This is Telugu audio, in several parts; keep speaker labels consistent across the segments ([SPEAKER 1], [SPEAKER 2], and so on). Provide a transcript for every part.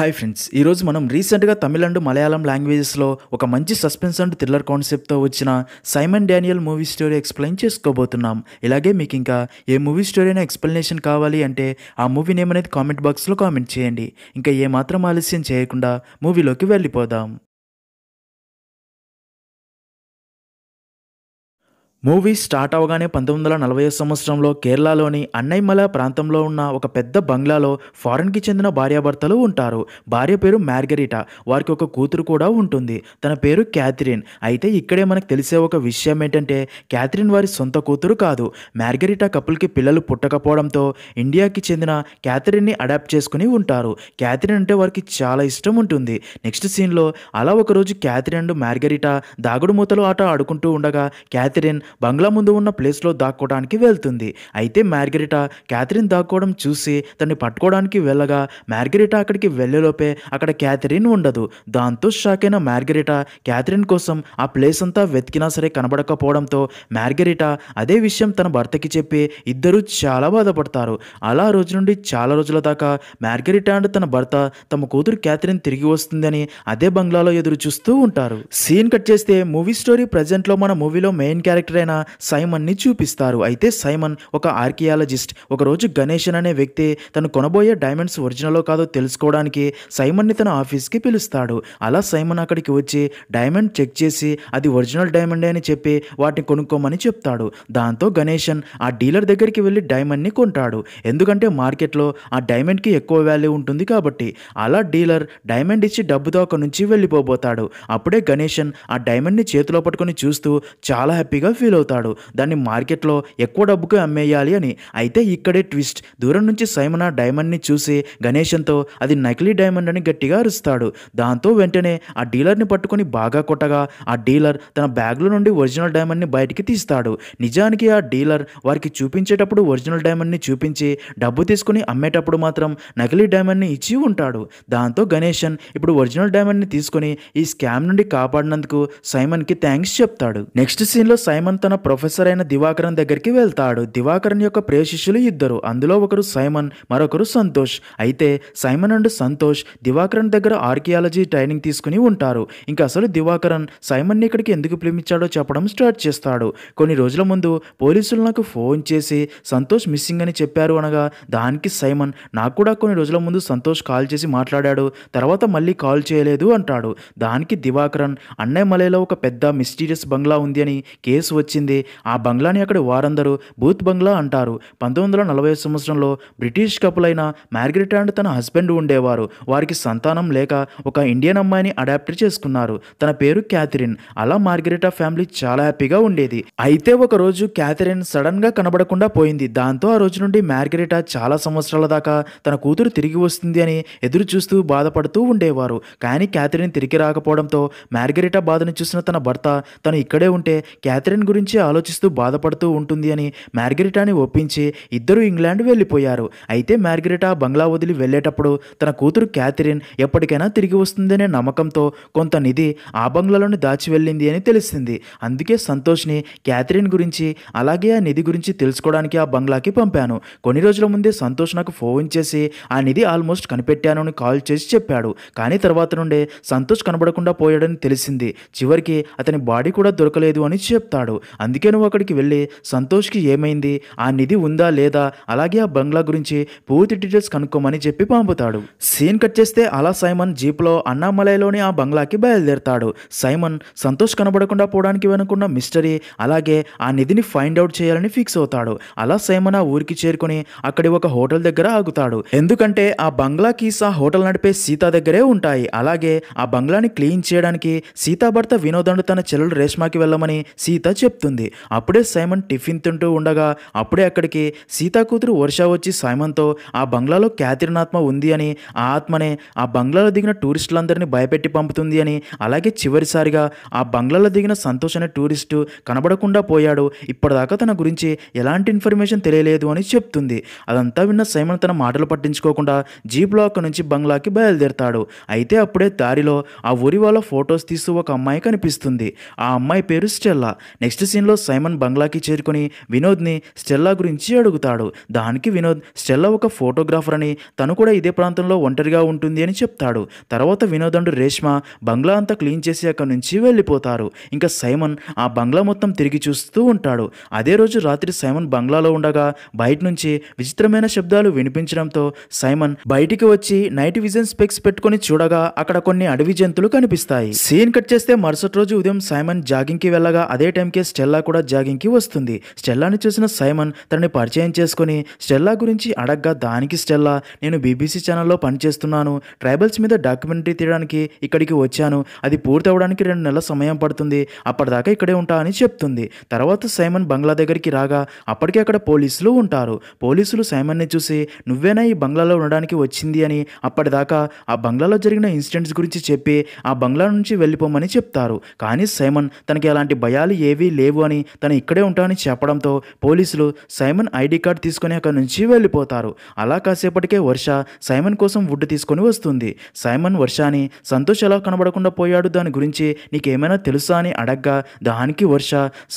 [SPEAKER 1] హాయ్ ఫ్రెండ్స్ ఈరోజు మనం రీసెంట్గా తమిళ అండ్ మలయాళం లాంగ్వేజెస్లో ఒక మంచి సస్పెన్స్ అండ్ థ్రిల్లర్ కాన్సెప్ట్తో వచ్చిన Simon Daniel movie story explain చేసుకోబోతున్నాం ఇలాగే మీకు ఇంకా ఏ మూవీ స్టోరీ అయినా ఎక్స్ప్లెనేషన్ కావాలి అంటే ఆ మూవీ నేమ్ అనేది కామెంట్ బాక్స్లో కామెంట్ చేయండి ఇంకా ఏమాత్రం ఆలస్యం చేయకుండా మూవీలోకి వెళ్ళిపోదాం మూవీ స్టార్ట్ అవగానే పంతొమ్మిది వందల నలభై సంవత్సరంలో కేరళలోని అన్నైమల ప్రాంతంలో ఉన్న ఒక పెద్ద బంగ్లాలో ఫారెన్కి చెందిన భార్యాభర్తలు ఉంటారు భార్య పేరు మ్యార్గరిటా వారికి ఒక కూతురు కూడా ఉంటుంది తన పేరు క్యాథరిన్ అయితే ఇక్కడే మనకు తెలిసే ఒక విషయం ఏంటంటే క్యాథరిన్ వారి సొంత కూతురు కాదు మ్యార్గరిటా కపుల్కి పిల్లలు పుట్టకపోవడంతో ఇండియాకి చెందిన క్యాథరిన్ని అడాప్ట్ చేసుకుని ఉంటారు క్యాథరిన్ అంటే వారికి చాలా ఇష్టం ఉంటుంది నెక్స్ట్ సీన్లో అలా ఒకరోజు క్యాథరిన్ అండ్ మ్యార్గరిటా దాగుడు మూతలు ఆట ఆడుకుంటూ ఉండగా క్యాథరిన్ బంగ్లా ముందు ఉన్న ప్లేస్లో దాక్కోవడానికి వెళ్తుంది అయితే మ్యార్గరిటా క్యాథరిన్ దాక్కోవడం చూసి తన్ని పట్టుకోవడానికి వెళ్ళగా మ్యార్గరిటా అక్కడికి వెళ్ళేలోపే అక్కడ క్యాథరిన్ ఉండదు దాంతో షాక్ అయిన మ్యార్గరిటా క్యాథరిన్ కోసం ఆ ప్లేస్ అంతా వెతికినా సరే కనబడకపోవడంతో మ్యార్గరిటా అదే విషయం తన భర్తకి చెప్పి ఇద్దరూ చాలా బాధపడతారు అలా రోజు నుండి చాలా రోజుల దాకా మ్యార్గరిటా అండ్ తన భర్త తమ కూతురు క్యాథరిన్ తిరిగి వస్తుందని అదే బంగ్లాలో ఎదురు చూస్తూ ఉంటారు సీన్ కట్ చేస్తే మూవీ స్టోరీ ప్రజెంట్లో మన మూవీలో మెయిన్ క్యారెక్టర్ తండ్రైన సైమన్ని చూపిస్తారు అయితే సైమన్ ఒక ఆర్కియాలజిస్ట్ ఒకరోజు గణేషన్ అనే వ్యక్తి తను కొనబోయే డైమండ్స్ ఒరిజినలో కాదో తెలుసుకోవడానికి సైమన్ని తన ఆఫీస్కి పిలుస్తాడు అలా సైమన్ అక్కడికి వచ్చి డైమండ్ చెక్ చేసి అది ఒరిజినల్ డైమండ్ అని చెప్పి వాటిని కొనుక్కోమని చెప్తాడు దాంతో గణేషన్ ఆ డీలర్ దగ్గరికి వెళ్ళి డైమండ్ని కొంటాడు ఎందుకంటే మార్కెట్లో ఆ డైమండ్కి ఎక్కువ వాల్యూ ఉంటుంది కాబట్టి అలా డీలర్ డైమండ్ ఇచ్చి డబ్బుతో ఒక నుంచి వెళ్ళిపోబోతాడు అప్పుడే గణేషన్ ఆ డైమండ్ని చేతిలో పట్టుకొని చూస్తూ చాలా హ్యాపీగా ఫీల్ ఫీల్ అవుతాడు దాన్ని మార్కెట్లో ఎక్కువ డబ్బుకు అమ్మేయాలి అని అయితే ఇక్కడే ట్విస్ట్ దూరం నుంచి సైమన్ ఆ డైమండ్ని చూసి గణేశంతో అది నకిలీ డైమండ్ అని గట్టిగా అరుస్తాడు దాంతో వెంటనే ఆ డీలర్ని పట్టుకొని బాగా కొట్టగా ఆ డీలర్ తన బ్యాగ్లో నుండి ఒరిజినల్ డైమండ్ని బయటికి తీస్తాడు నిజానికి ఆ డీలర్ వారికి చూపించేటప్పుడు ఒరిజినల్ డైమండ్ని చూపించి డబ్బు తీసుకుని అమ్మేటప్పుడు మాత్రం నకిలీ డైమండ్ని ఇచ్చి ఉంటాడు దాంతో గణేశన్ ఇప్పుడు ఒరిజినల్ డైమండ్ని తీసుకుని ఈ స్కామ్ నుండి కాపాడినందుకు సైమన్కి థ్యాంక్స్ చెప్తాడు నెక్స్ట్ సీన్లో సైమన్ తన ప్రొఫెసర్ అయిన దివాకరన్ దగ్గరికి వెళ్తాడు దివాకరన్ యొక్క ప్రేషిష్యులు ఇద్దరు అందులో ఒకరు సైమన్ మరొకరు సంతోష్ అయితే సైమన్ అండ్ సంతోష్ దివాకరన్ దగ్గర ఆర్కియాలజీ ట్రైనింగ్ తీసుకుని ఉంటారు ఇంకా అసలు దివాకరన్ సైమన్ ఇక్కడికి ఎందుకు పిలిపించాడో చెప్పడం స్టార్ట్ చేస్తాడు కొన్ని రోజుల ముందు పోలీసులు నాకు ఫోన్ చేసి సంతోష్ మిస్సింగ్ అని చెప్పారు అనగా దానికి సైమన్ నాకు కూడా కొన్ని రోజుల ముందు సంతోష్ కాల్ చేసి మాట్లాడాడు తర్వాత మళ్ళీ కాల్ చేయలేదు అంటాడు దానికి దివాకరన్ అన్నయ్య ఒక పెద్ద మిస్టీరియస్ బంగ్లా ఉంది అని కేసు వచ్చి వచ్చింది ఆ బంగ్లాని అక్కడి వారందరూ బూత్ బంగ్లా అంటారు పంతొమ్మిది వందల నలభై సంవత్సరంలో బ్రిటిష్ కపులైన మార్గరెట్ అండ్ తన హస్బెండ్ ఉండేవారు వారికి సంతానం లేక ఒక ఇండియన్ అమ్మాయిని అడాప్ట్ చేసుకున్నారు తన పేరు క్యాథరిన్ అలా మార్గరెట్ ఫ్యామిలీ చాలా హ్యాపీగా ఉండేది అయితే ఒక రోజు క్యాథరిన్ సడన్ గా కనబడకుండా పోయింది దాంతో ఆ రోజు నుండి మార్గరెట చాలా సంవత్సరాల దాకా తన కూతురు తిరిగి వస్తుంది అని ఎదురు చూస్తూ బాధపడుతూ ఉండేవారు కానీ క్యాథరిన్ తిరిగి రాకపోవడంతో మార్గరెట బాధను చూసిన తన భర్త తను ఇక్కడే ఉంటే క్యాథరిన్ గురించి గురించి ఆలోచిస్తూ బాధపడుతూ ఉంటుంది అని మ్యార్గరిటాని ఒప్పించి ఇద్దరు ఇంగ్లాండ్ వెళ్ళిపోయారు అయితే మ్యార్గరిటా బంగ్లా వదిలి వెళ్ళేటప్పుడు తన కూతురు క్యాథరిన్ ఎప్పటికైనా తిరిగి వస్తుందనే నమ్మకంతో కొంత నిధి ఆ బంగ్లాలోని దాచి వెళ్ళింది అని తెలిసింది అందుకే సంతోష్ని క్యాథరిన్ గురించి అలాగే ఆ నిధి గురించి తెలుసుకోవడానికి ఆ బంగ్లాకి పంపాను కొన్ని రోజుల ముందే సంతోష్ నాకు ఫోన్ చేసి ఆ నిధి ఆల్మోస్ట్ కనిపెట్టాను అని కాల్ చేసి చెప్పాడు కానీ తర్వాత నుండే సంతోష్ కనబడకుండా పోయాడని తెలిసింది చివరికి అతని బాడీ కూడా దొరకలేదు అని చెప్తాడు అందుకే నువ్వు అక్కడికి వెళ్ళి సంతోష్కి ఏమైంది ఆ నిధి ఉందా లేదా అలాగే ఆ బంగ్లా గురించి పూర్తి డీటెయిల్స్ కనుక్కోమని చెప్పి పంపుతాడు సీన్ కట్ చేస్తే అలా సైమన్ జీప్లో అన్నామలైలోని ఆ బంగ్లాకి బయలుదేరతాడు సైమన్ సంతోష్ కనబడకుండా పోవడానికి వెనుకున్న మిస్టరీ అలాగే ఆ నిధిని ఫైండ్ అవుట్ చేయాలని ఫిక్స్ అవుతాడు అలా సైమన్ ఆ ఊరికి చేరుకుని అక్కడి ఒక హోటల్ దగ్గర ఆగుతాడు ఎందుకంటే ఆ బంగ్లా కీస్ ఆ హోటల్ నడిపే సీత దగ్గరే ఉంటాయి అలాగే ఆ బంగ్లాని క్లీన్ చేయడానికి సీతా భర్త వినోదండు తన చెల్లెలు రేష్మాకి వెళ్ళమని సీత చెప్తుంది అప్పుడే సైమన్ టిఫిన్ తింటూ ఉండగా అప్పుడే అక్కడికి సీతా కూతురు వర్ష వచ్చి సైమన్తో ఆ బంగ్లాలో క్యాథరిన్ ఆత్మ ఉంది అని ఆ ఆత్మనే ఆ బంగ్లాలో దిగిన టూరిస్టులందరినీ భయపెట్టి పంపుతుంది అని అలాగే చివరిసారిగా ఆ బంగ్లాలో దిగిన సంతోష్ అనే టూరిస్టు కనబడకుండా పోయాడు ఇప్పటిదాకా తన గురించి ఎలాంటి ఇన్ఫర్మేషన్ తెలియలేదు అని చెప్తుంది అదంతా విన్న సైమన్ తన మాటలు పట్టించుకోకుండా జీప్లో అక్కడి నుంచి బంగ్లాకి బయలుదేరతాడు అయితే అప్పుడే దారిలో ఆ ఊరి వాళ్ళ ఫొటోస్ తీస్తూ ఒక అమ్మాయి కనిపిస్తుంది ఆ అమ్మాయి పేరు స్టెల్లా నెక్స్ట్ నెక్స్ట్ సీన్లో సైమన్ బంగ్లాకి చేరుకొని వినోద్ని స్టెల్లా గురించి అడుగుతాడు దానికి వినోద్ స్టెల్లా ఒక ఫోటోగ్రాఫర్ అని తను కూడా ఇదే ప్రాంతంలో ఒంటరిగా ఉంటుంది అని చెప్తాడు తర్వాత వినోద్ అండ్ రేష్మ బంగ్లా అంతా క్లీన్ చేసి అక్కడి నుంచి వెళ్ళిపోతారు ఇంకా సైమన్ ఆ బంగ్లా మొత్తం తిరిగి చూస్తూ ఉంటాడు అదే రోజు రాత్రి సైమన్ బంగ్లాలో ఉండగా బయట నుంచి విచిత్రమైన శబ్దాలు వినిపించడంతో సైమన్ బయటికి వచ్చి నైట్ విజన్ స్పెక్స్ పెట్టుకుని చూడగా అక్కడ కొన్ని అడవి జంతువులు కనిపిస్తాయి సీన్ కట్ చేస్తే మరుసటి రోజు ఉదయం సైమన్ జాగింగ్కి వెళ్ళగా అదే టైంకే స్టెల్లా కూడా జాగింగ్కి వస్తుంది స్టెల్లాని చూసిన సైమన్ తనని పరిచయం చేసుకుని స్టెల్లా గురించి అడగ్గా దానికి స్టెల్లా నేను బీబీసీ ఛానల్లో పనిచేస్తున్నాను ట్రైబల్స్ మీద డాక్యుమెంటరీ తీయడానికి ఇక్కడికి వచ్చాను అది పూర్తి అవ్వడానికి రెండు నెలల సమయం పడుతుంది అప్పటిదాకా ఇక్కడే ఉంటా అని చెప్తుంది తర్వాత సైమన్ బంగ్లా దగ్గరికి రాగా అప్పటికే అక్కడ పోలీసులు ఉంటారు పోలీసులు సైమన్ని చూసి నువ్వేనా ఈ బంగ్లాలో ఉండడానికి వచ్చింది అని అప్పటిదాకా ఆ బంగ్లాలో జరిగిన ఇన్సిడెంట్స్ గురించి చెప్పి ఆ బంగ్లా నుంచి వెళ్ళిపోమని చెప్తారు కానీ సైమన్ తనకి అలాంటి భయాలు ఏవీ లేవు అని తను ఇక్కడే ఉంటానని చెప్పడంతో పోలీసులు సైమన్ ఐడి కార్డ్ తీసుకుని అక్కడి నుంచి వెళ్ళిపోతారు అలా కాసేపటికే వర్ష సైమన్ కోసం వుడ్ తీసుకొని వస్తుంది సైమన్ వర్షాని సంతోష్ ఎలా కనబడకుండా పోయాడు దాని గురించి నీకేమైనా తెలుసా అని అడగ్గా దానికి వర్ష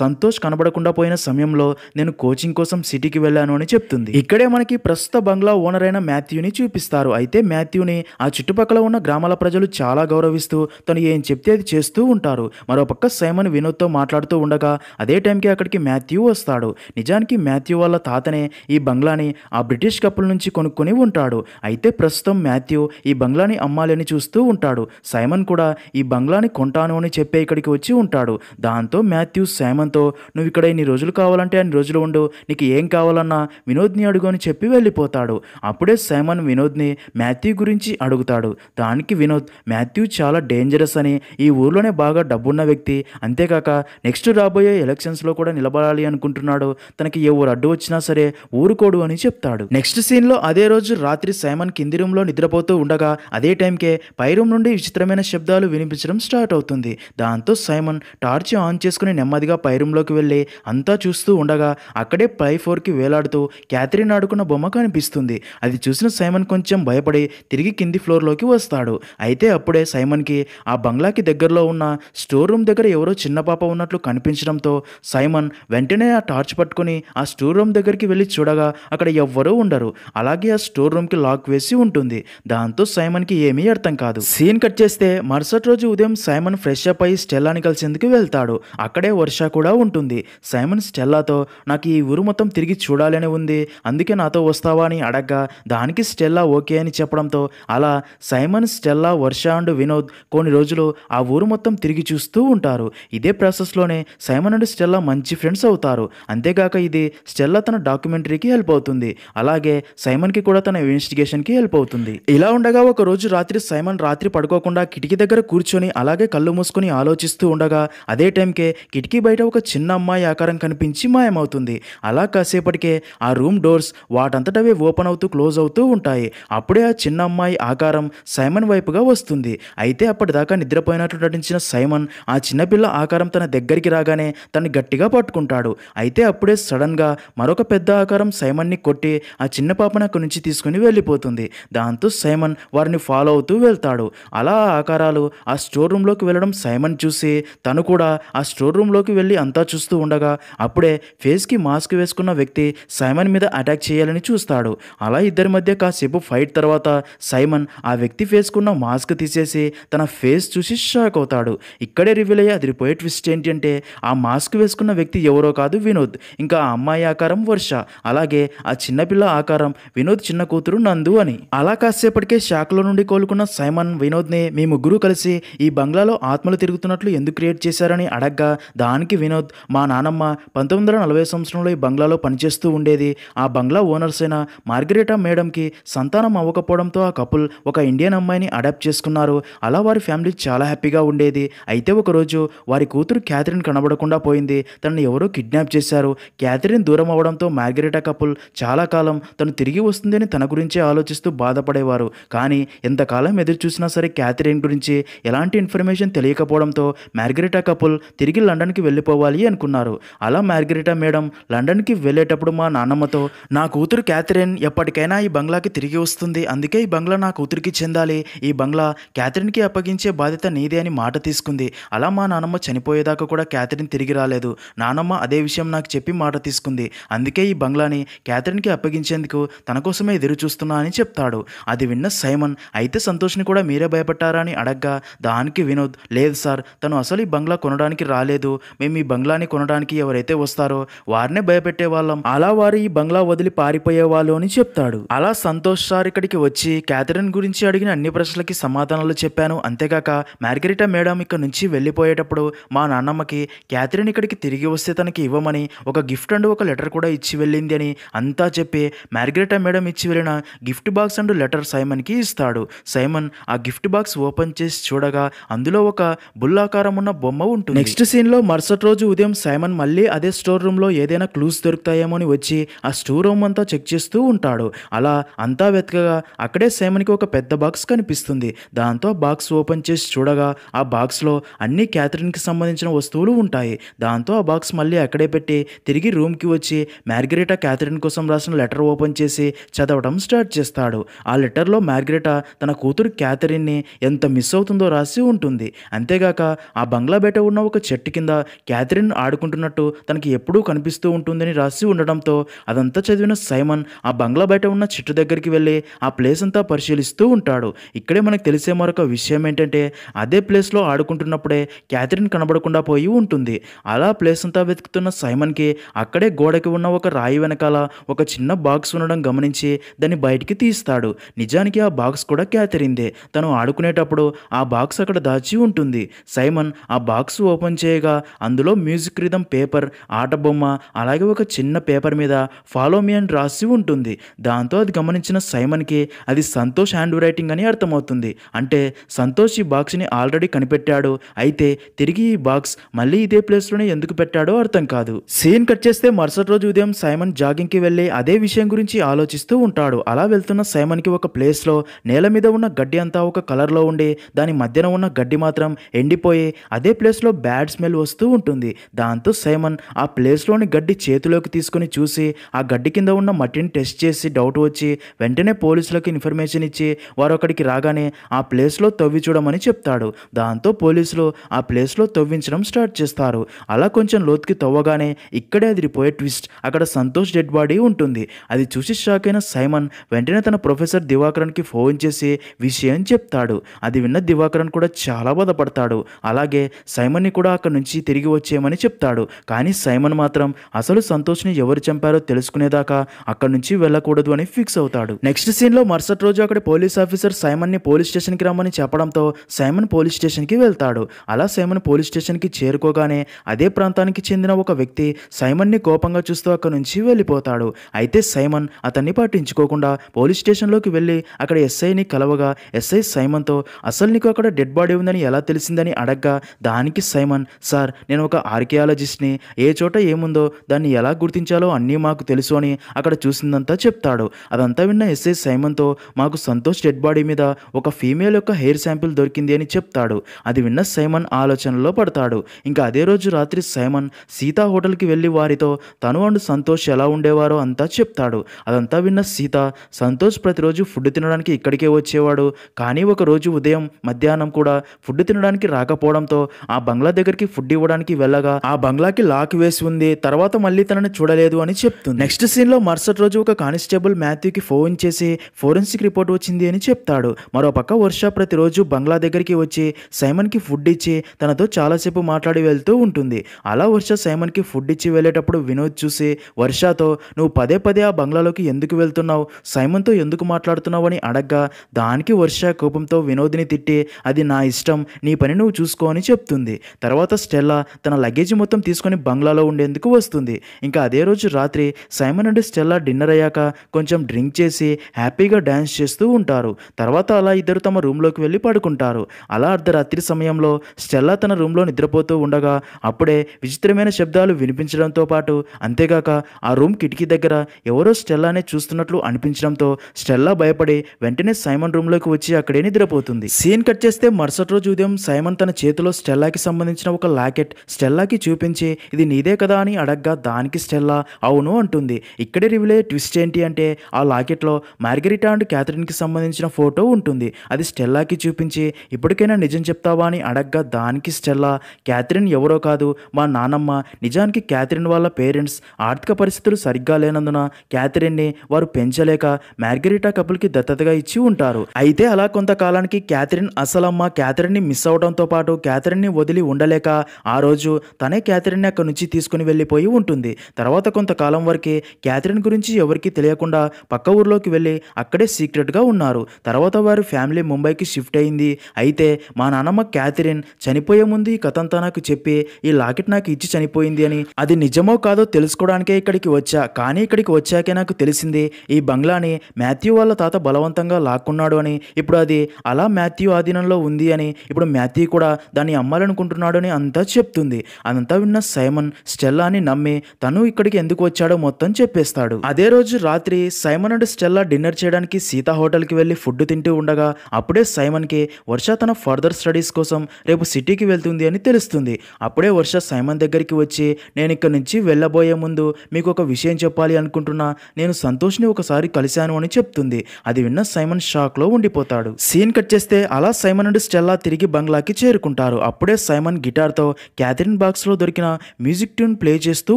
[SPEAKER 1] సంతోష్ కనబడకుండా పోయిన సమయంలో నేను కోచింగ్ కోసం సిటీకి వెళ్ళాను అని చెప్తుంది ఇక్కడే మనకి ప్రస్తుత బంగ్లా ఓనర్ అయిన మాథ్యూని చూపిస్తారు అయితే మాథ్యూని ఆ చుట్టుపక్కల ఉన్న గ్రామాల ప్రజలు చాలా గౌరవిస్తూ తను ఏం చెప్తే అది చేస్తూ ఉంటారు మరోపక్క సైమన్ వినోద్తో మాట్లాడుతూ ఉండగా అదే టైంకి అక్కడికి మాథ్యూ వస్తాడు నిజానికి మాథ్యూ వాళ్ళ తాతనే ఈ బంగ్లాని ఆ బ్రిటిష్ కప్పుల నుంచి కొనుక్కొని ఉంటాడు అయితే ప్రస్తుతం మాథ్యూ ఈ బంగ్లాని అమ్మాలని చూస్తూ ఉంటాడు సైమన్ కూడా ఈ బంగ్లాని కొంటాను అని చెప్పే ఇక్కడికి వచ్చి ఉంటాడు దాంతో మాథ్యూ సైమన్తో నువ్వు ఇక్కడ ఇన్ని రోజులు కావాలంటే అన్ని రోజులు ఉండు నీకు ఏం కావాలన్నా వినోద్ని అడుగు అని చెప్పి వెళ్ళిపోతాడు అప్పుడే సైమన్ వినోద్ని మాథ్యూ గురించి అడుగుతాడు దానికి వినోద్ మాథ్యూ చాలా డేంజరస్ అని ఈ ఊర్లోనే బాగా డబ్బున్న వ్యక్తి అంతేకాక నెక్స్ట్ రాబోయే రాబోయే లో కూడా నిలబడాలి అనుకుంటున్నాడు తనకి ఎవరు అడ్డు వచ్చినా సరే ఊరుకోడు అని చెప్తాడు నెక్స్ట్ సీన్ లో అదే రోజు రాత్రి సైమన్ కింది రూమ్ లో నిద్రపోతూ ఉండగా అదే టైంకే పై రూమ్ నుండి విచిత్రమైన శబ్దాలు వినిపించడం స్టార్ట్ అవుతుంది దాంతో సైమన్ టార్చ్ ఆన్ చేసుకుని నెమ్మదిగా పై లోకి వెళ్ళి అంతా చూస్తూ ఉండగా అక్కడే పై ఫోర్ కి వేలాడుతూ క్యాథరిన్ ఆడుకున్న బొమ్మ కనిపిస్తుంది అది చూసిన సైమన్ కొంచెం భయపడి తిరిగి కింది ఫ్లోర్లోకి వస్తాడు అయితే అప్పుడే సైమన్ కి ఆ బంగ్లాకి దగ్గరలో ఉన్న స్టోర్ రూమ్ దగ్గర ఎవరో చిన్న పాప ఉన్నట్లు కనిపించడం కనిపించడంతో సైమన్ వెంటనే ఆ టార్చ్ పట్టుకుని ఆ స్టోర్ రూమ్ దగ్గరికి వెళ్ళి చూడగా అక్కడ ఎవ్వరూ ఉండరు అలాగే ఆ స్టోర్ రూమ్కి లాక్ వేసి ఉంటుంది దాంతో సైమన్కి ఏమీ అర్థం కాదు సీన్ కట్ చేస్తే మరుసటి రోజు ఉదయం సైమన్ ఫ్రెష్ అప్ అయి స్టెల్లాని కలిసేందుకు వెళ్తాడు అక్కడే వర్ష కూడా ఉంటుంది సైమన్ స్టెల్లాతో నాకు ఈ ఊరు మొత్తం తిరిగి చూడాలని ఉంది అందుకే నాతో వస్తావా అని అడగ్గా దానికి స్టెల్లా ఓకే అని చెప్పడంతో అలా Simon Stella Varsha and Vinod కొన్ని రోజులు ఆ ఊరు మొత్తం తిరిగి చూస్తూ ఉంటారు ఇదే ప్రాసెస్లోనే సైమన్ హేమ నుండి స్టెల్లా మంచి ఫ్రెండ్స్ అవుతారు అంతేగాక ఇది స్టెల్లా తన డాక్యుమెంటరీకి హెల్ప్ అవుతుంది అలాగే సైమన్కి కూడా తన ఇన్వెస్టిగేషన్కి హెల్ప్ అవుతుంది ఇలా ఉండగా ఒక రోజు రాత్రి సైమన్ రాత్రి పడుకోకుండా కిటికీ దగ్గర కూర్చొని అలాగే కళ్ళు మూసుకొని ఆలోచిస్తూ ఉండగా అదే టైంకే కిటికీ బయట ఒక చిన్న అమ్మాయి ఆకారం కనిపించి మాయమవుతుంది అలా కాసేపటికే ఆ రూమ్ డోర్స్ వాటంతటవే ఓపెన్ అవుతూ క్లోజ్ అవుతూ ఉంటాయి అప్పుడే ఆ చిన్న అమ్మాయి ఆకారం సైమన్ వైపుగా వస్తుంది అయితే అప్పటిదాకా నిద్రపోయినట్లు నటించిన సైమన్ ఆ చిన్నపిల్ల ఆకారం తన దగ్గరికి రాగానే రాగానే తను గట్టిగా పట్టుకుంటాడు అయితే అప్పుడే సడన్గా మరొక పెద్ద ఆకారం సైమన్ని కొట్టి ఆ చిన్న పాపను అక్కడి నుంచి తీసుకుని వెళ్ళిపోతుంది దాంతో సైమన్ వారిని ఫాలో అవుతూ వెళ్తాడు అలా ఆకారాలు ఆ స్టోర్ రూమ్లోకి వెళ్ళడం సైమన్ చూసి తను కూడా ఆ స్టోర్ రూమ్లోకి వెళ్ళి అంతా చూస్తూ ఉండగా అప్పుడే ఫేస్కి మాస్క్ వేసుకున్న వ్యక్తి సైమన్ మీద అటాక్ చేయాలని చూస్తాడు అలా ఇద్దరి మధ్య కాసేపు ఫైట్ తర్వాత సైమన్ ఆ వ్యక్తి ఫేస్కున్న మాస్క్ తీసేసి తన ఫేస్ చూసి షాక్ అవుతాడు ఇక్కడే రివీల్ అయ్యి అదిరిపోయే ట్విస్ట్ ఏంటంటే ఆ ఆ మాస్క్ వేసుకున్న వ్యక్తి ఎవరో కాదు వినోద్ ఇంకా ఆ అమ్మాయి ఆకారం వర్ష అలాగే ఆ చిన్నపిల్ల ఆకారం వినోద్ చిన్న కూతురు నందు అని అలా కాసేపటికే షాక్లో నుండి కోలుకున్న సైమన్ వినోద్ని మీ ముగ్గురు కలిసి ఈ బంగ్లాలో ఆత్మలు తిరుగుతున్నట్లు ఎందుకు క్రియేట్ చేశారని అడగ్గా దానికి వినోద్ మా నానమ్మ పంతొమ్మిది వందల నలభై సంవత్సరంలో ఈ బంగ్లాలో పనిచేస్తూ ఉండేది ఆ బంగ్లా ఓనర్స్ అయిన మార్గరేటా మేడంకి సంతానం అవ్వకపోవడంతో ఆ కపుల్ ఒక ఇండియన్ అమ్మాయిని అడాప్ట్ చేసుకున్నారు అలా వారి ఫ్యామిలీ చాలా హ్యాపీగా ఉండేది అయితే ఒకరోజు వారి కూతురు క్యాథరిన్ కనబడకుండా రాకుండా పోయింది తనను ఎవరో కిడ్నాప్ చేశారు క్యాథరిన్ దూరం అవడంతో మార్గరెటా కపుల్ చాలా కాలం తను తిరిగి వస్తుందని తన గురించే ఆలోచిస్తూ బాధపడేవారు కానీ ఎంతకాలం ఎదురు చూసినా సరే క్యాథరిన్ గురించి ఎలాంటి ఇన్ఫర్మేషన్ తెలియకపోవడంతో మార్గరెటా కపుల్ తిరిగి లండన్కి వెళ్ళిపోవాలి అనుకున్నారు అలా మార్గరెటా మేడం లండన్కి వెళ్ళేటప్పుడు మా నాన్నమ్మతో నా కూతురు క్యాథరిన్ ఎప్పటికైనా ఈ బంగ్లాకి తిరిగి వస్తుంది అందుకే ఈ బంగ్లా నా కూతురికి చెందాలి ఈ బంగ్లా క్యాథరిన్కి అప్పగించే బాధ్యత నీదే అని మాట తీసుకుంది అలా మా నాన్నమ్మ చనిపోయేదాకా కూడా క్యాథరిన్ తిరిగి రాలేదు నానమ్మ అదే విషయం నాకు చెప్పి మాట తీసుకుంది అందుకే ఈ బంగ్లాని క్యాథరిన్కి అప్పగించేందుకు తన కోసమే ఎదురు చూస్తున్నా అని చెప్తాడు అది విన్న సైమన్ అయితే సంతోష్ని కూడా మీరే భయపట్టారా అని అడగ్గా దానికి వినోద్ లేదు సార్ తను అసలు ఈ బంగ్లా కొనడానికి రాలేదు మేము ఈ బంగ్లాని కొనడానికి ఎవరైతే వస్తారో వారినే భయపెట్టే వాళ్ళం అలా వారు ఈ బంగ్లా వదిలి పారిపోయేవాళ్ళు అని చెప్తాడు అలా సంతోష్ సార్ ఇక్కడికి వచ్చి క్యాథరిన్ గురించి అడిగిన అన్ని ప్రశ్నలకి సమాధానాలు చెప్పాను అంతేకాక మార్గరిటా మేడం ఇక్కడ నుంచి వెళ్ళిపోయేటప్పుడు మా నాన్నమ్మకి క్యా క్యాథరిన్ ఇక్కడికి తిరిగి వస్తే తనకి ఇవ్వమని ఒక గిఫ్ట్ అండ్ ఒక లెటర్ కూడా ఇచ్చి వెళ్ళింది అని అంతా చెప్పి మ్యార్గరెటా మేడం ఇచ్చి వెళ్ళిన గిఫ్ట్ బాక్స్ అండ్ లెటర్ సైమన్కి ఇస్తాడు సైమన్ ఆ గిఫ్ట్ బాక్స్ ఓపెన్ చేసి చూడగా అందులో ఒక బుల్లాకారం ఉన్న బొమ్మ ఉంటుంది నెక్స్ట్ సీన్లో మరుసటి రోజు ఉదయం సైమన్ మళ్ళీ అదే స్టోర్ రూమ్లో ఏదైనా క్లూస్ దొరుకుతాయేమో అని వచ్చి ఆ స్టోర్ రూమ్ అంతా చెక్ చేస్తూ ఉంటాడు అలా అంతా వెతకగా అక్కడే సైమన్కి ఒక పెద్ద బాక్స్ కనిపిస్తుంది దాంతో బాక్స్ ఓపెన్ చేసి చూడగా ఆ బాక్స్లో అన్ని క్యాథరిన్కి సంబంధించిన వస్తువులు ఉంటాయి దాంతో ఆ బాక్స్ మళ్ళీ అక్కడే పెట్టి తిరిగి రూమ్కి వచ్చి మ్యార్గరేటా క్యాథరిన్ కోసం రాసిన లెటర్ ఓపెన్ చేసి చదవడం స్టార్ట్ చేస్తాడు ఆ లెటర్లో మ్యార్గరేటా తన కూతురు క్యాథరిన్ని ఎంత మిస్ అవుతుందో రాసి ఉంటుంది అంతేగాక ఆ బంగ్లా బయట ఉన్న ఒక చెట్టు కింద క్యాథరిన్ ఆడుకుంటున్నట్టు తనకి ఎప్పుడూ కనిపిస్తూ ఉంటుందని రాసి ఉండడంతో అదంతా చదివిన సైమన్ ఆ బంగ్లా బయట ఉన్న చెట్టు దగ్గరికి వెళ్ళి ఆ ప్లేస్ అంతా పరిశీలిస్తూ ఉంటాడు ఇక్కడే మనకు తెలిసే మరొక విషయం ఏంటంటే అదే ప్లేస్లో ఆడుకుంటున్నప్పుడే క్యాథరిన్ కనబడకుండా పోయి ఉంటుంది అలా ప్లేస్ అంతా వెతుకుతున్న సైమన్కి అక్కడే గోడకి ఉన్న ఒక రాయి వెనకాల ఒక చిన్న బాక్స్ ఉండడం గమనించి దాన్ని బయటికి తీస్తాడు నిజానికి ఆ బాక్స్ కూడా క్యాతరిందే తను ఆడుకునేటప్పుడు ఆ బాక్స్ అక్కడ దాచి ఉంటుంది సైమన్ ఆ బాక్స్ ఓపెన్ చేయగా అందులో మ్యూజిక్ రిధం పేపర్ ఆట బొమ్మ అలాగే ఒక చిన్న పేపర్ మీద ఫాలో మీ అని రాసి ఉంటుంది దాంతో అది గమనించిన సైమన్కి అది సంతోష్ హ్యాండ్ రైటింగ్ అని అర్థమవుతుంది అంటే సంతోష్ ఈ బాక్స్ని ఆల్రెడీ కనిపెట్టాడు అయితే తిరిగి ఈ బాక్స్ మళ్ళీ ఇదే ప్లేస్లోనే ఎందుకు పెట్టాడో అర్థం కాదు సీన్ కట్ చేస్తే మరుసటి రోజు ఉదయం సైమన్ జాగింగ్ కి వెళ్ళి అదే విషయం గురించి ఆలోచిస్తూ ఉంటాడు అలా వెళ్తున్న సైమన్కి ఒక ప్లేస్లో నేల మీద ఉన్న గడ్డి అంతా ఒక కలర్లో ఉండి దాని మధ్యన ఉన్న గడ్డి మాత్రం ఎండిపోయి అదే ప్లేస్లో బ్యాడ్ స్మెల్ వస్తూ ఉంటుంది దాంతో సైమన్ ఆ ప్లేస్లోని గడ్డి చేతిలోకి తీసుకుని చూసి ఆ గడ్డి కింద ఉన్న మట్టిని టెస్ట్ చేసి డౌట్ వచ్చి వెంటనే పోలీసులకు ఇన్ఫర్మేషన్ ఇచ్చి వారు అక్కడికి రాగానే ఆ ప్లేస్లో తవ్వి చూడమని చెప్తాడు దాంతో పోలీసులు ఆ ప్లేస్లో తవ్వించడం స్టార్ట్ చేస్తారు అలా కొంచెం లోతుకి తవ్వగానే ఇక్కడే అదిరిపోయే ట్విస్ట్ అక్కడ సంతోష్ డెడ్ బాడీ ఉంటుంది అది చూసి షాక్ అయిన సైమన్ వెంటనే తన ప్రొఫెసర్ దివాకరన్కి ఫోన్ చేసి విషయం చెప్తాడు అది విన్న దివాకరణ్ కూడా చాలా బాధపడతాడు అలాగే సైమన్ని కూడా అక్కడి నుంచి తిరిగి వచ్చేయమని చెప్తాడు కానీ సైమన్ మాత్రం అసలు సంతోష్ని ఎవరు చంపారో తెలుసుకునేదాకా అక్కడి నుంచి వెళ్ళకూడదు అని ఫిక్స్ అవుతాడు నెక్స్ట్ సీన్లో మరుసటి రోజు అక్కడ పోలీస్ ఆఫీసర్ సైమన్ని పోలీస్ స్టేషన్కి రమ్మని చెప్పడంతో సైమన్ పోలీస్ స్టేషన్కి వెళ్తాడు అలా సైమన్ పోలీస్ స్టేషన్కి చేరుకోగానే అదే ప్రాంతానికి చెందిన ఒక వ్యక్తి సైమన్ని కోపంగా చూస్తూ అక్కడి నుంచి వెళ్ళిపోతాడు అయితే సైమన్ అతన్ని పాటించుకోకుండా పోలీస్ స్టేషన్లోకి వెళ్ళి అక్కడ ఎస్ఐని కలవగా ఎస్ఐ సైమన్తో అసలు నీకు అక్కడ డెడ్ బాడీ ఉందని ఎలా తెలిసిందని అడగ్గా దానికి సైమన్ సార్ నేను ఒక ఆర్కియాలజిస్ట్ని ఏ చోట ఏముందో దాన్ని ఎలా గుర్తించాలో అన్నీ మాకు తెలుసు అని అక్కడ చూసిందంతా చెప్తాడు అదంతా విన్న ఎస్ఐ సైమన్తో మాకు సంతోష్ డెడ్ బాడీ మీద ఒక ఫీమేల్ యొక్క హెయిర్ శాంపిల్ దొరికింది అని చెప్తాడు అది విన్న సైమన్ ఆలోచనలో పడతాడు ఇంకా అదే రోజు రాత్రి సైమన్ సీతా హోటల్కి వెళ్ళి వారితో తను అండ్ సంతోష్ ఎలా ఉండేవారో అంతా చెప్తాడు అదంతా విన్న సీత సంతోష్ ప్రతిరోజు ఫుడ్ తినడానికి ఇక్కడికే వచ్చేవాడు కానీ ఒకరోజు ఉదయం మధ్యాహ్నం కూడా ఫుడ్ తినడానికి రాకపోవడంతో ఆ బంగ్లా దగ్గరికి ఫుడ్ ఇవ్వడానికి వెళ్ళగా ఆ బంగ్లాకి లాక్ వేసి ఉంది తర్వాత మళ్ళీ తనని చూడలేదు అని చెప్తుంది నెక్స్ట్ సీన్లో మరుసటి రోజు ఒక కానిస్టేబుల్ మాథ్యూకి ఫోన్ చేసి ఫోరెన్సిక్ రిపోర్ట్ వచ్చింది అని చెప్తాడు మరోపక్క వర్ష ప్రతిరోజు బంగ్లా దగ్గరికి వచ్చి సైమన్ కి ఫుడ్ ఇచ్చి తనతో చాలాసేపు మాట్లాడి వెళ్తూ ఉంటుంది అలా వర్ష సైమన్కి ఫుడ్ ఇచ్చి వెళ్ళేటప్పుడు వినోద్ చూసి వర్షతో నువ్వు పదే పదే ఆ బంగ్లాలోకి ఎందుకు వెళ్తున్నావు సైమన్తో ఎందుకు మాట్లాడుతున్నావు అని అడగ్గా దానికి వర్ష కోపంతో వినోద్ని తిట్టి అది నా ఇష్టం నీ పని నువ్వు చూసుకో అని చెప్తుంది తర్వాత స్టెల్లా తన లగేజ్ మొత్తం తీసుకొని బంగ్లాలో ఉండేందుకు వస్తుంది ఇంకా అదే రోజు రాత్రి సైమన్ అండ్ స్టెల్లా డిన్నర్ అయ్యాక కొంచెం డ్రింక్ చేసి హ్యాపీగా డ్యాన్స్ చేస్తూ ఉంటారు తర్వాత అలా ఇద్దరు తమ రూమ్లోకి వెళ్ళి పడుకుంటారు అలా అర్ధరాత్రి సమయంలో స్టెల్లా తన రూమ్లో నిద్రపోతూ ఉండగా అప్పుడే విచిత్రమైన శబ్దాలు వినిపించడంతో పాటు అంతేగాక ఆ రూమ్ కిటికీ దగ్గర ఎవరో స్టెల్లానే చూస్తున్నట్లు అనిపించడంతో స్టెల్లా భయపడి వెంటనే సైమన్ రూమ్లోకి వచ్చి అక్కడే నిద్రపోతుంది సీన్ కట్ చేస్తే మరుసటి రోజు ఉదయం సైమన్ తన చేతిలో స్టెల్లాకి సంబంధించిన ఒక లాకెట్ స్టెల్లాకి చూపించి ఇది నీదే కదా అని అడగ్గా దానికి స్టెల్లా అవును అంటుంది ఇక్కడే రివిలే ట్విస్ట్ ఏంటి అంటే ఆ లాకెట్లో మార్గరిటా అండ్ క్యాథరిన్కి సంబంధించిన ఫోటో ఉంటుంది అది స్టెల్లాకి చూపించి ఇప్పటికైనా నిజం చెప్తావా అని అడగ్గా దానికి స్టెల్లా క్యాథరిన్ ఎవరో కాదు మా నానమ్మ నిజానికి క్యాథరిన్ వాళ్ళ పేరెంట్స్ ఆర్థిక పరిస్థితులు సరిగ్గా లేనందున క్యాథరిన్ని వారు పెంచలేక మ్యార్గరీటా కపుల్కి దత్తతగా ఇచ్చి ఉంటారు అయితే అలా కొంతకాలానికి క్యాథరిన్ అసలమ్మ క్యాథరిన్ని మిస్ అవడంతో పాటు క్యాథరిన్ని వదిలి ఉండలేక ఆ రోజు తనే క్యాథరిన్ని అక్కడి నుంచి తీసుకుని వెళ్ళిపోయి ఉంటుంది తర్వాత కొంతకాలం వరకే క్యాథరిన్ గురించి ఎవరికి తెలియకుండా పక్క ఊర్లోకి వెళ్ళి అక్కడే సీక్రెట్గా ఉన్నారు తర్వాత వారి ఫ్యామిలీ ముంబైకి షిఫ్ట్ అయింది అయితే మా నానమ్మ క్యాథరిన్ చనిపోయే ముందు ఈ కథంతా నాకు చెప్పి ఈ లాకెట్ నాకు ఇచ్చి చనిపోయింది అని అది నిజమో కాదో తెలుసుకోవడానికే ఇక్కడికి వచ్చా కానీ ఇక్కడికి వచ్చాకే నాకు తెలిసింది ఈ బంగ్లాని మాథ్యూ వాళ్ళ తాత బలవంతంగా లాక్కున్నాడు అని ఇప్పుడు అది అలా మాథ్యూ ఆధీనంలో ఉంది అని ఇప్పుడు మాథ్యూ కూడా దాన్ని అమ్మాలనుకుంటున్నాడు అని అంతా చెప్తుంది అదంతా విన్న సైమన్ స్టెల్లాని నమ్మి తను ఇక్కడికి ఎందుకు వచ్చాడో మొత్తం చెప్పేస్తాడు అదే రోజు రాత్రి సైమన్ అండ్ స్టెల్లా డిన్నర్ చేయడానికి సీతా హోటల్కి వెళ్ళి ఫుడ్ తింటూ ఉండగా అప్పుడే సైమన్కి వర్ష తన ఫర్దర్ స్టడీస్ కోసం రేపు సిటీకి వెళ్తుంది అని తెలుస్తుంది అప్పుడే అప్పుడే వర్ష సైమన్ దగ్గరికి వచ్చి నేను ఇక్కడి నుంచి వెళ్ళబోయే ముందు మీకు ఒక విషయం చెప్పాలి అనుకుంటున్నా నేను సంతోష్ని ఒకసారి కలిశాను అని చెప్తుంది అది విన్న సైమన్ షాక్లో ఉండిపోతాడు సీన్ కట్ చేస్తే అలా సైమన్ అండ్ స్టెల్లా తిరిగి బంగ్లాకి చేరుకుంటారు అప్పుడే సైమన్ గిటార్తో క్యాథరిన్ బాక్స్లో దొరికిన మ్యూజిక్ ట్యూన్ ప్లే చేస్తూ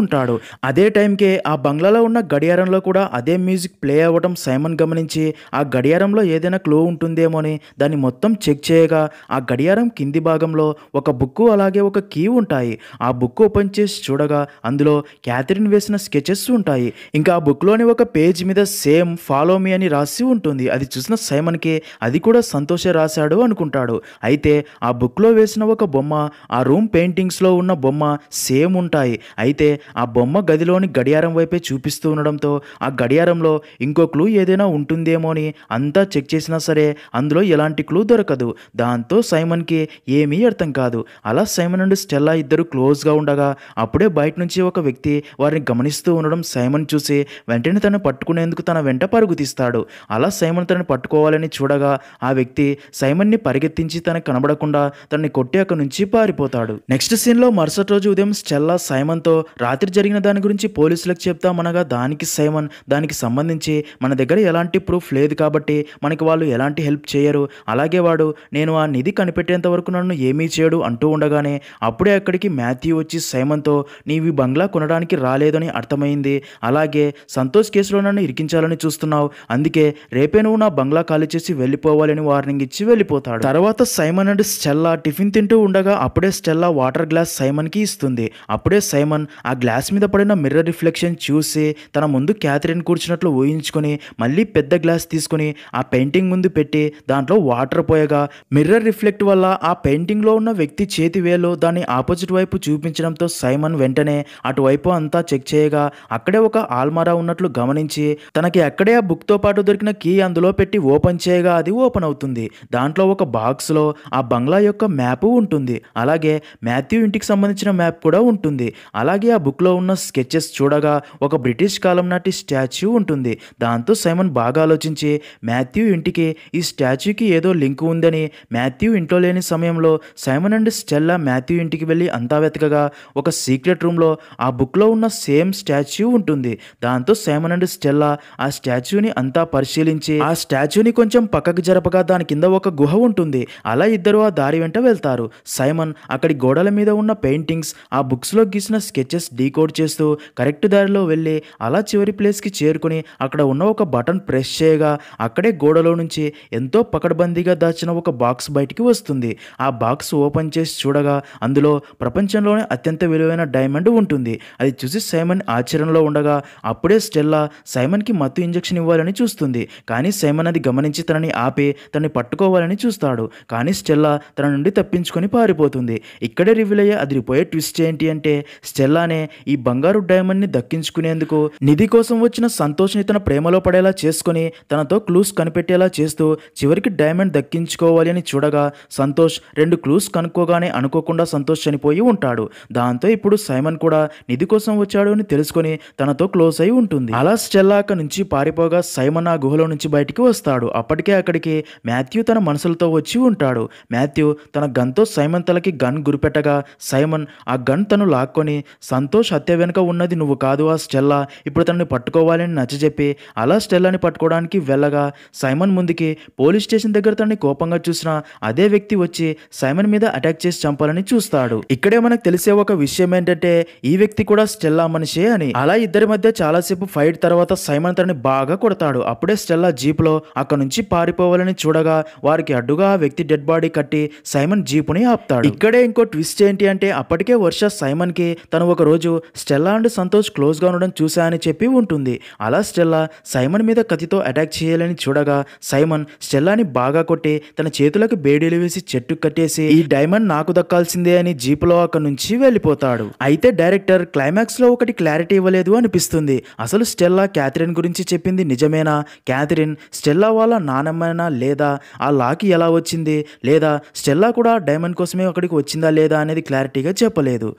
[SPEAKER 1] ఉంటాడు అదే టైంకే ఆ బంగ్లాలో ఉన్న గడియారంలో కూడా అదే మ్యూజిక్ ప్లే అవ్వడం సైమన్ గమనించి ఆ గడియారంలో ఏదైనా క్లో ఉంటుందేమో అని దాన్ని మొత్తం చెక్ చేయగా ఆ గడియారం కింది భాగంలో ఒక బుక్ అలాగే ఒక కీ ఉంటుంది ఉంటాయి ఆ బుక్ ఓపెన్ చేసి చూడగా అందులో క్యాథరిన్ వేసిన స్కెచెస్ ఉంటాయి ఇంకా ఆ బుక్లోని ఒక పేజ్ మీద సేమ్ ఫాలో మీ అని రాసి ఉంటుంది అది చూసిన సైమన్కి అది కూడా సంతోష రాశాడు అనుకుంటాడు అయితే ఆ బుక్లో వేసిన ఒక బొమ్మ ఆ రూమ్ పెయింటింగ్స్లో ఉన్న బొమ్మ సేమ్ ఉంటాయి అయితే ఆ బొమ్మ గదిలోని గడియారం వైపే చూపిస్తూ ఉండడంతో ఆ గడియారంలో ఇంకో క్లూ ఏదైనా ఉంటుందేమో అని అంతా చెక్ చేసినా సరే అందులో ఎలాంటి క్లూ దొరకదు దాంతో సైమన్కి ఏమీ అర్థం కాదు అలా సైమన్ అండ్ స్టెల్ మరలా ఇద్దరు క్లోజ్గా ఉండగా అప్పుడే బయట నుంచి ఒక వ్యక్తి వారిని గమనిస్తూ ఉండడం సైమన్ చూసి వెంటనే తను పట్టుకునేందుకు తన వెంట పరుగు తీస్తాడు అలా సైమన్ తనని పట్టుకోవాలని చూడగా ఆ వ్యక్తి సైమన్ని పరిగెత్తించి తనకు కనబడకుండా తనని కొట్టి అక్కడి నుంచి పారిపోతాడు నెక్స్ట్ సీన్లో మరుసటి రోజు ఉదయం స్టెల్లా సైమన్తో రాత్రి జరిగిన దాని గురించి పోలీసులకు చెప్తామనగా దానికి సైమన్ దానికి సంబంధించి మన దగ్గర ఎలాంటి ప్రూఫ్ లేదు కాబట్టి మనకి వాళ్ళు ఎలాంటి హెల్ప్ చేయరు అలాగే వాడు నేను ఆ నిధి కనిపెట్టేంత వరకు నన్ను ఏమీ చేయడు అంటూ ఉండగానే అప్పుడే అక్కడికి మాథ్యూ వచ్చి సైమన్తో నీవి బంగ్లా కొనడానికి రాలేదని అర్థమైంది అలాగే సంతోష్ కేసులో నన్ను ఇరికించాలని చూస్తున్నావు అందుకే రేపే నువ్వు నా బంగ్లా ఖాళీ చేసి వెళ్ళిపోవాలని వార్నింగ్ ఇచ్చి వెళ్ళిపోతాడు తర్వాత సైమన్ అండ్ స్టెల్లా టిఫిన్ తింటూ ఉండగా అప్పుడే స్టెల్లా వాటర్ గ్లాస్ సైమన్కి ఇస్తుంది అప్పుడే సైమన్ ఆ గ్లాస్ మీద పడిన మిర్రర్ రిఫ్లెక్షన్ చూసి తన ముందు క్యాథరిన్ కూర్చున్నట్లు ఊహించుకొని మళ్ళీ పెద్ద గ్లాస్ తీసుకుని ఆ పెయింటింగ్ ముందు పెట్టి దాంట్లో వాటర్ పోయగా మిర్రర్ రిఫ్లెక్ట్ వల్ల ఆ పెయింటింగ్లో ఉన్న వ్యక్తి చేతి వేలు దాన్ని ఆ ఆపోజిట్ వైపు చూపించడంతో సైమన్ వెంటనే అటువైపు అంతా చెక్ చేయగా అక్కడే ఒక ఆల్మారా ఉన్నట్లు గమనించి తనకి ఎక్కడే ఆ బుక్తో పాటు దొరికిన కీ అందులో పెట్టి ఓపెన్ చేయగా అది ఓపెన్ అవుతుంది దాంట్లో ఒక బాక్స్లో ఆ బంగ్లా యొక్క మ్యాప్ ఉంటుంది అలాగే మాథ్యూ ఇంటికి సంబంధించిన మ్యాప్ కూడా ఉంటుంది అలాగే ఆ బుక్లో ఉన్న స్కెచెస్ చూడగా ఒక బ్రిటిష్ కాలం నాటి స్టాచ్యూ ఉంటుంది దాంతో సైమన్ బాగా ఆలోచించి మాథ్యూ ఇంటికి ఈ స్టాచ్యూకి ఏదో లింక్ ఉందని మాథ్యూ ఇంట్లో లేని సమయంలో సైమన్ అండ్ స్టెల్లా మాథ్యూ ఇంటికి వెళ్ళి వెళ్ళి అంతా వెతకగా ఒక సీక్రెట్ రూమ్లో ఆ బుక్లో ఉన్న సేమ్ స్టాచ్యూ ఉంటుంది దాంతో సైమన్ అండ్ స్టెల్లా ఆ స్టాచ్యూని అంతా పరిశీలించి ఆ స్టాచ్యూని కొంచెం పక్కకు జరపగా దాని కింద ఒక గుహ ఉంటుంది అలా ఇద్దరు ఆ దారి వెంట వెళ్తారు సైమన్ అక్కడి గోడల మీద ఉన్న పెయింటింగ్స్ ఆ బుక్స్లో గీసిన స్కెచెస్ డీకోడ్ చేస్తూ కరెక్ట్ దారిలో వెళ్ళి అలా చివరి ప్లేస్కి చేరుకుని అక్కడ ఉన్న ఒక బటన్ ప్రెస్ చేయగా అక్కడే గోడలో నుంచి ఎంతో పకడ్బందీగా దాచిన ఒక బాక్స్ బయటికి వస్తుంది ఆ బాక్స్ ఓపెన్ చేసి చూడగా అందులో ప్రపంచంలోనే అత్యంత విలువైన డైమండ్ ఉంటుంది అది చూసి సైమన్ ఆశ్చర్యంలో ఉండగా అప్పుడే స్టెల్లా సైమన్కి మత్తు ఇంజక్షన్ ఇవ్వాలని చూస్తుంది కానీ సైమన్ అది గమనించి తనని ఆపి తనని పట్టుకోవాలని చూస్తాడు కానీ స్టెల్లా తన నుండి తప్పించుకొని పారిపోతుంది ఇక్కడే రివీల్ అయ్యే అదిరిపోయే ట్విస్ట్ ఏంటి అంటే స్టెల్లానే ఈ బంగారు డైమండ్ని దక్కించుకునేందుకు నిధి కోసం వచ్చిన సంతోష్ని తన ప్రేమలో పడేలా చేసుకుని తనతో క్లూస్ కనిపెట్టేలా చేస్తూ చివరికి డైమండ్ దక్కించుకోవాలి అని చూడగా సంతోష్ రెండు క్లూస్ కనుక్కోగానే అనుకోకుండా సంతోష్ చనిపోయి ఉంటాడు దాంతో ఇప్పుడు సైమన్ కూడా నిధి కోసం వచ్చాడు అని తెలుసుకొని తనతో క్లోజ్ అయి ఉంటుంది అలా స్టెల్లా అక్కడి నుంచి పారిపోగా సైమన్ ఆ గుహలో నుంచి బయటికి వస్తాడు అప్పటికే అక్కడికి మాథ్యూ తన మనసులతో వచ్చి ఉంటాడు మాథ్యూ తన గన్తో సైమన్ తలకి గన్ గురిపెట్టగా సైమన్ ఆ గన్ తను లాక్కొని సంతోష్ హత్య వెనుక ఉన్నది నువ్వు కాదు ఆ స్టెల్లా ఇప్పుడు తనని పట్టుకోవాలని నచ్చజెప్పి అలా స్టెల్లాని పట్టుకోవడానికి వెళ్ళగా సైమన్ ముందుకి పోలీస్ స్టేషన్ దగ్గర తనని కోపంగా చూసిన అదే వ్యక్తి వచ్చి సైమన్ మీద అటాక్ చేసి చంపాలని చూస్తాడు ఇక్కడే మనకు తెలిసే ఒక విషయం ఏంటంటే ఈ వ్యక్తి కూడా స్టెల్లా మనిషే అని అలా ఇద్దరి మధ్య చాలాసేపు ఫైట్ తర్వాత సైమన్ తనని బాగా కొడతాడు అప్పుడే స్టెల్లా లో అక్కడ నుంచి పారిపోవాలని చూడగా వారికి అడ్డుగా ఆ వ్యక్తి డెడ్ బాడీ కట్టి సైమన్ ని ఆపుతాడు ఇక్కడే ఇంకో ట్విస్ట్ ఏంటి అంటే అప్పటికే వర్ష సైమన్ కి తను ఒక రోజు స్టెల్లా అండ్ సంతోష్ క్లోజ్ గా ఉండడం చూసా అని చెప్పి ఉంటుంది అలా స్టెల్లా సైమన్ మీద కత్తితో అటాక్ చేయాలని చూడగా సైమన్ స్టెల్లాని బాగా కొట్టి తన చేతులకు బేడీలు వేసి చెట్టు కట్టేసి ఈ డైమండ్ నాకు దక్కాల్సిందే అని జీప్ జీపులో నుంచి వెళ్ళిపోతాడు అయితే డైరెక్టర్ క్లైమాక్స్ లో ఒకటి క్లారిటీ ఇవ్వలేదు అనిపిస్తుంది అసలు స్టెల్లా క్యాథరిన్ గురించి చెప్పింది నిజమేనా క్యాథరిన్ స్టెల్లా వాళ్ళ నానమ్మేనా లేదా ఆ లాకి ఎలా వచ్చింది లేదా స్టెల్లా కూడా డైమండ్ కోసమే అక్కడికి వచ్చిందా లేదా అనేది క్లారిటీగా చెప్పలేదు